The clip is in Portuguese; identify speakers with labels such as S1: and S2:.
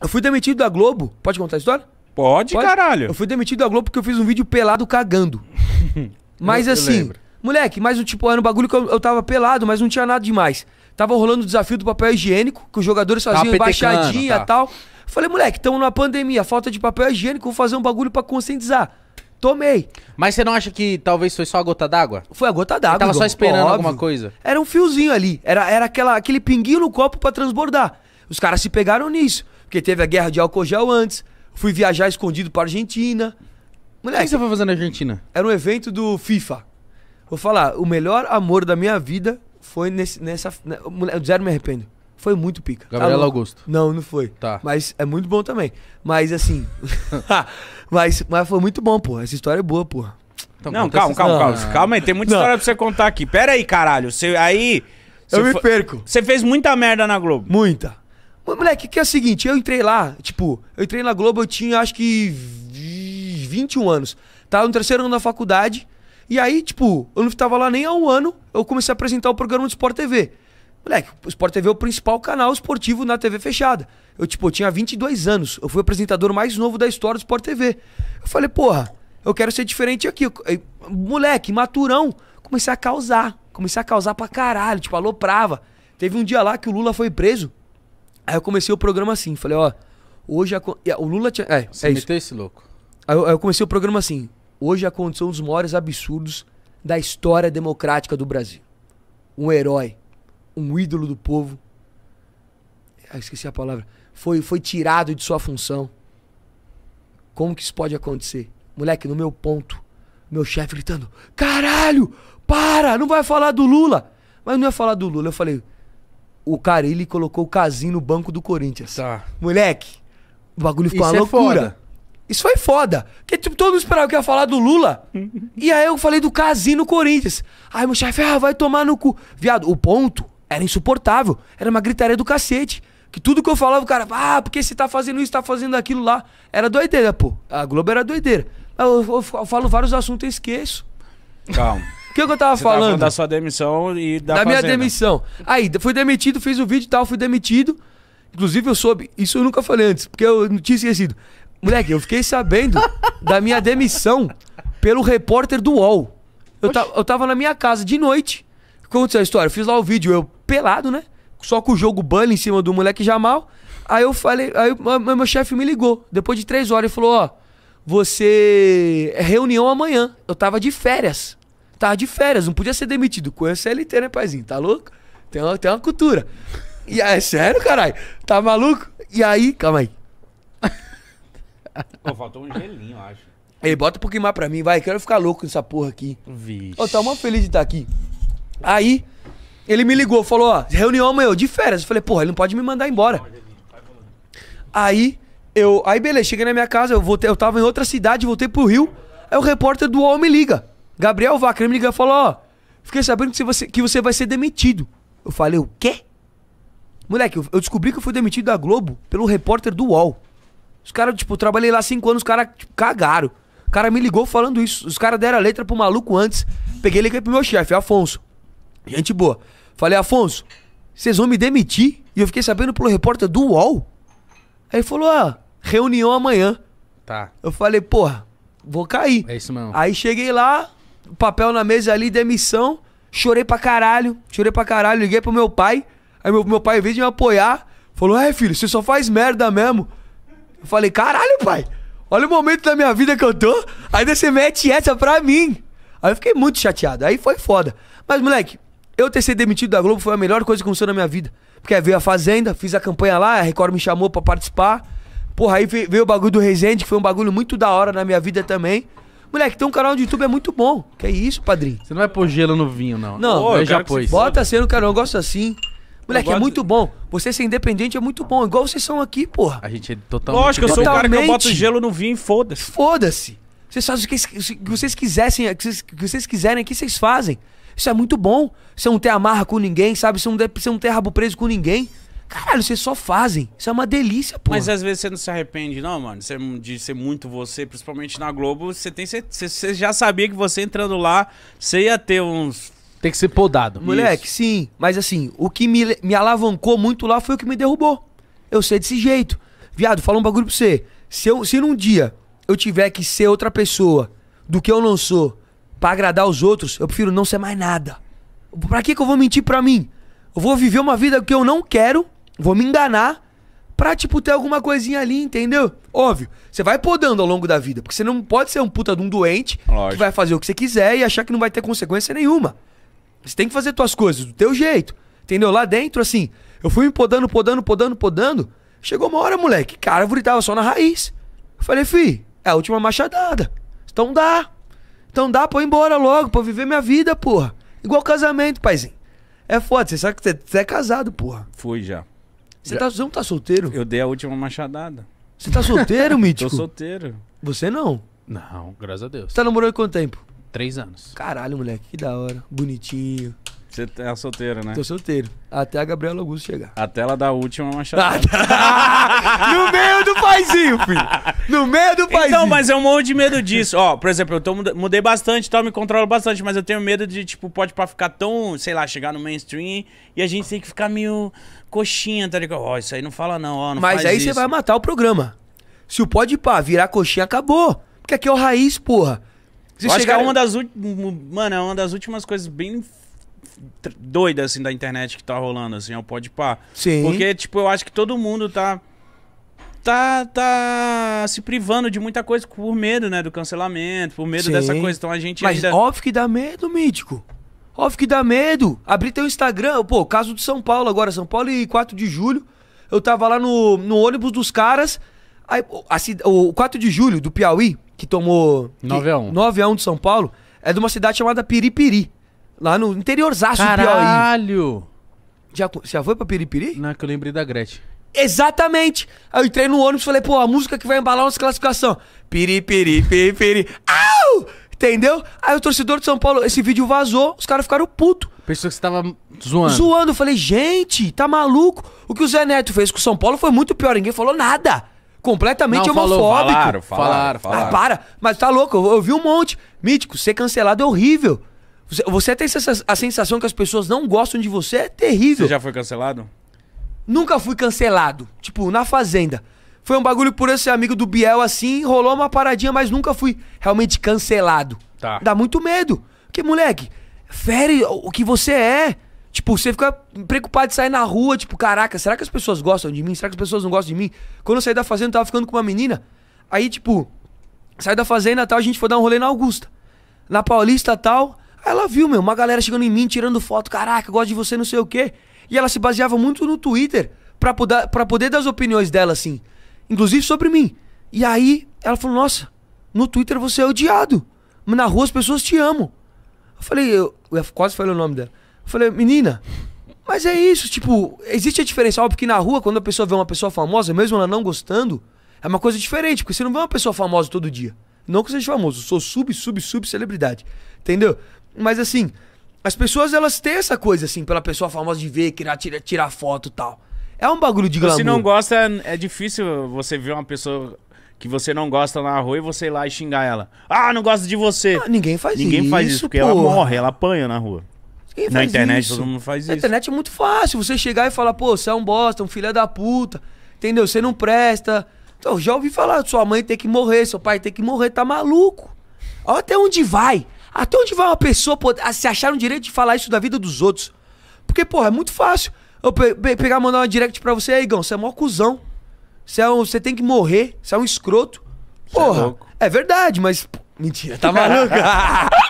S1: Eu fui demitido da Globo. Pode contar a história? Pode, Pode? caralho. Eu fui demitido da Globo porque eu fiz um vídeo pelado cagando. mas eu, assim, moleque, moleque, mas tipo, era um bagulho que eu, eu tava pelado, mas não tinha nada demais. Tava rolando o desafio do papel higiênico, que os jogadores faziam embaixadinha e tá. tal. Falei, moleque, estamos numa pandemia, falta de papel higiênico, vou fazer um bagulho para conscientizar. Tomei. Mas você não acha que talvez foi só a gota d'água? Foi a gota d'água. Tava igual. só esperando alguma coisa. Era um fiozinho ali, era, era aquela, aquele pinguinho no copo para transbordar. Os caras se pegaram nisso. Porque teve a guerra de álcool antes. Fui viajar escondido pra Argentina. Moleque. O que você foi fazer na Argentina? Era um evento do FIFA. Vou falar, o melhor amor da minha vida foi nesse, nessa. Né, moleque, zero me arrependo. Foi muito pica. Tá Gabriel tá Augusto. Não, não foi. Tá. Mas é muito bom também. Mas assim. mas, mas foi muito bom, pô. Essa história é boa, pô. Então, não, calma, calma, calma. Não. Calma aí, tem muita não. história
S2: pra você contar aqui. Pera aí, caralho. Você,
S1: aí. Você eu me perco. Você fez muita merda na Globo. Muita. Mas, moleque, que é o seguinte, eu entrei lá, tipo, eu entrei na Globo, eu tinha acho que 21 anos. Tava no terceiro ano da faculdade. E aí, tipo, eu não tava lá nem há um ano, eu comecei a apresentar o programa do Sport TV. Moleque, o Sport TV é o principal canal esportivo na TV fechada. Eu, tipo, eu tinha 22 anos. Eu fui o apresentador mais novo da história do Sport TV. Eu falei, porra, eu quero ser diferente aqui. Moleque, maturão. Comecei a causar. Comecei a causar pra caralho. Tipo, aloprava. Teve um dia lá que o Lula foi preso. Aí eu comecei o programa assim, falei, ó, hoje a, o Lula tinha, é, Você é meteu esse louco. Aí eu, aí eu, comecei o programa assim, hoje aconteceu um dos maiores absurdos da história democrática do Brasil. Um herói, um ídolo do povo, ah, esqueci a palavra, foi, foi tirado de sua função. Como que isso pode acontecer? Moleque, no meu ponto, meu chefe gritando, caralho, para, não vai falar do Lula. Mas não ia falar do Lula, eu falei, o Carilli colocou o Casim no banco do Corinthians. Tá. Moleque, o bagulho ficou Isso uma é loucura. Foda. Isso foi foda. Porque tipo, todo mundo esperava que eu ia falar do Lula. e aí eu falei do Casim no Corinthians. Aí meu chefe, ah, vai tomar no cu. Viado, o ponto era insuportável. Era uma gritaria do cacete. Que tudo que eu falava, o cara, ah, porque você tá fazendo isso, tá fazendo aquilo lá. Era doideira, pô. A Globo era doideira. Eu, eu, eu falo vários assuntos e esqueço. Calma. O que, eu tava falando? Tava falando da sua demissão e da. Da fazenda. minha demissão. Aí, fui demitido, fiz o vídeo e tal, fui demitido. Inclusive, eu soube. Isso eu nunca falei antes, porque eu não tinha esquecido. Moleque, eu fiquei sabendo da minha demissão pelo repórter do UOL. Eu, ta, eu tava na minha casa de noite. Aconteceu a história. Eu fiz lá o vídeo, eu pelado, né? Só com o jogo Bunny em cima do moleque Jamal. Aí eu falei, aí meu chefe me ligou, depois de três horas, e falou: Ó, você. É reunião amanhã. Eu tava de férias. Tava tá de férias, não podia ser demitido. Com a CLT, né, paizinho? Tá louco? Tem uma, tem uma cultura. E aí, é sério, caralho? Tá maluco? E aí, calma aí. Pô, faltou um gelinho, eu acho. Ei, bota um pouquinho mais pra mim, vai. Quero ficar louco nessa porra aqui. Vixe. Ô, tava tá mó feliz de estar tá aqui. Aí, ele me ligou, falou, ó, reunião amanhã, de férias. Eu falei, porra, ele não pode me mandar embora. Aí, eu... Aí, beleza, cheguei na minha casa, eu, voltei, eu tava em outra cidade, voltei pro Rio. Aí o repórter do UOL me liga. Gabriel Vacra me ligou e falou: Ó, fiquei sabendo que você, que você vai ser demitido. Eu falei: O quê? Moleque, eu, descobri que eu fui demitido da Globo pelo repórter do UOL. Os caras, tipo, trabalhei lá cinco anos, os caras tipo, cagaram. O cara me ligou falando isso. Os caras deram a letra pro maluco antes. Peguei liguei pro meu chefe, Afonso. Gente boa. Falei, Afonso, vocês vão me demitir? E eu fiquei sabendo pelo repórter do UOL. Aí falou, ah, reunião amanhã. Tá. Eu falei, porra, vou cair. É isso mesmo. Aí cheguei lá, papel na mesa ali, demissão. Chorei pra caralho, chorei pra caralho. Liguei pro meu pai. Aí meu, meu pai veio de me apoiar. Falou: É, filho, você só faz merda mesmo. Eu falei: Caralho, pai, olha o momento da minha vida que eu tô. aí você mete essa pra mim. Aí eu fiquei muito chateado. Aí foi foda. Mas, moleque, eu ter sido demitido da Globo foi a melhor coisa que aconteceu na minha vida. Porque aí veio a Fazenda, fiz a campanha lá, a Record me chamou para participar. Porra, aí veio, veio o bagulho do Resende, que foi um bagulho muito da hora na minha vida também. Moleque, tem um canal de YouTube é muito bom. Que é isso, padrinho? Você não vai pôr gelo no vinho, não. Não, eu já pôs. Bota assim no canal, eu gosto assim. Moleque, é muito bom. Você ser independente é muito bom. Igual vocês são aqui, porra.
S2: A gente é totalmente... Lógico, eu sou o cara que eu boto gelo
S1: no vinho e foda-se. Foda-se. Vocês fazem o que, que vocês quisessem, que vocês, que vocês quiserem aqui, vocês fazem. Isso é muito bom. Você não ter amarra com ninguém, sabe? Você não, ter não rabo preso com ninguém. Caralho, vocês só fazem. Isso é uma delícia, pô. Mas
S2: às vezes você não se arrepende, não, mano. Você, de ser muito você, principalmente na Globo, você tem Você já sabia que você entrando lá, você ia ter uns. Tem que ser podado. Moleque,
S1: Isso. sim. Mas assim, o que me, me alavancou muito lá foi o que me derrubou. Eu sei desse jeito. Viado, fala um bagulho pra você. Se, eu, se num dia eu tiver que ser outra pessoa do que eu não sou para agradar os outros, eu prefiro não ser mais nada. Pra que, que eu vou mentir pra mim? Eu vou viver uma vida que eu não quero vou me enganar pra, tipo, ter alguma coisinha ali, entendeu? Óbvio, você vai podando ao longo da vida, porque você não pode ser um puta de um doente Lógico. que vai fazer o que você quiser e achar que não vai ter consequência nenhuma. Você tem que fazer tuas coisas do teu jeito, entendeu? Lá dentro, assim, eu fui me podando, podando, podando, podando. Chegou uma hora, moleque, cara, eu tava só na raiz. Eu falei, fi, é a última machadada. Então dá. Então dá pra eu ir embora logo, pra eu viver minha vida, porra. Igual casamento, paizinho. É foda, você sabe que você é casado, porra. Fui já. Você tá, não tá solteiro? Eu dei a última machadada. Você tá solteiro, Mítico? Tô solteiro. Você não? Não, graças a Deus. Você tá namorando há quanto tempo? Três anos. Caralho, moleque, que da hora. Bonitinho. Você é solteiro, né? Tô solteiro. Até a Gabriela Augusto chegar. até ela da última é machadada.
S2: no meio do paizinho, filho. No meio do então, paizinho. Então, mas eu morro de medo disso. Ó, por exemplo, eu tô, mudei bastante tal, então me controlo bastante, mas eu tenho medo de, tipo, pode pra ficar tão, sei lá, chegar no mainstream e a gente tem que ficar meio coxinha, tá ligado? Ó, isso aí não fala não, ó, não Mas aí isso. você vai
S1: matar o programa. Se o pode pá virar coxinha, acabou. Porque aqui é o raiz, porra. Você chegar... é uma das
S2: últimas. Mano, é uma das últimas coisas bem doida, assim, da internet que tá rolando, assim, é o pode pá. Sim. Porque, tipo, eu acho que todo mundo tá. Tá, tá se privando de muita coisa por medo, né? Do cancelamento, por medo Sim. dessa coisa. Então a gente. Mas ainda...
S1: óbvio que dá medo, mítico. Óbvio que dá medo. Abri teu Instagram. Pô, caso de São Paulo agora, São Paulo e 4 de julho. Eu tava lá no, no ônibus dos caras. Aí, a, o 4 de julho do Piauí, que tomou. 9x1. 9x1 de São Paulo, é de uma cidade chamada Piripiri. Lá no interiorzaço do Piauí. Caralho! Já, já foi pra Piripiri? Não, que eu lembrei da Gretchen. Exatamente! Aí eu entrei no ônibus e falei, pô, a música que vai embalar nossa classificação. Piripiri, piripiri. Au! Entendeu? Aí o torcedor de São Paulo, esse vídeo vazou, os caras ficaram putos. Pensou que você tava zoando. Zoando. Eu falei, gente, tá maluco? O que o Zé Neto fez com o São Paulo foi muito pior. Ninguém falou nada. Completamente Não, falou, homofóbico. falaram, falaram, ah, falaram. Ah, para. Mas tá louco, eu, eu vi um monte. Mítico, ser cancelado é horrível. Você, você tem essa, a sensação que as pessoas não gostam de você, é terrível. Você já foi cancelado? Nunca fui cancelado. Tipo, na Fazenda. Foi um bagulho por eu ser amigo do Biel assim, rolou uma paradinha, mas nunca fui realmente cancelado. Tá. Dá muito medo. Porque, moleque, fere o que você é. Tipo, você fica preocupado de sair na rua, tipo, caraca, será que as pessoas gostam de mim? Será que as pessoas não gostam de mim? Quando eu saí da fazenda, eu tava ficando com uma menina. Aí, tipo, saí da fazenda tal, a gente foi dar um rolê na Augusta. Na Paulista tal, Aí ela viu, meu, uma galera chegando em mim, tirando foto, caraca, gosto de você, não sei o quê. E ela se baseava muito no Twitter pra poder, pra poder dar as opiniões dela, assim. Inclusive sobre mim. E aí ela falou, nossa, no Twitter você é odiado. Mas na rua as pessoas te amam. Eu falei, eu, eu quase falei o nome dela. Eu falei, menina, mas é isso, tipo, existe a diferença. Óbvio que na rua, quando a pessoa vê uma pessoa famosa, mesmo ela não gostando, é uma coisa diferente, porque você não vê uma pessoa famosa todo dia. Não que eu seja famoso, eu sou sub, sub, sub celebridade. Entendeu? Mas assim, as pessoas elas têm essa coisa, assim, pela pessoa famosa de ver, tirar, tirar, tirar foto e tal. É um bagulho de então, glamour. Se não gosta, é
S2: difícil você ver uma pessoa que você não gosta na rua e você ir lá e xingar ela. Ah, não gosto de
S1: você. Ah, ninguém faz ninguém isso. Ninguém faz isso, porque porra. ela morre,
S2: ela apanha na rua. Ninguém na internet isso. todo mundo faz isso. Na
S1: internet é muito fácil você chegar e falar, pô, você é um bosta, um filho da puta. Entendeu? Você não presta. Então, já ouvi falar, sua mãe tem que morrer, seu pai tem que morrer, tá maluco. Olha até onde vai. Até onde vai uma pessoa pô, se achar no direito de falar isso da vida dos outros? Porque, porra, é muito fácil. Eu pe pegar, mandar uma direct pra você, aí, Igão, você é mó cuzão. Você, é um, você tem que morrer, você é um escroto. É porra, é, é, verdade, mas. Mentira, tá maluco?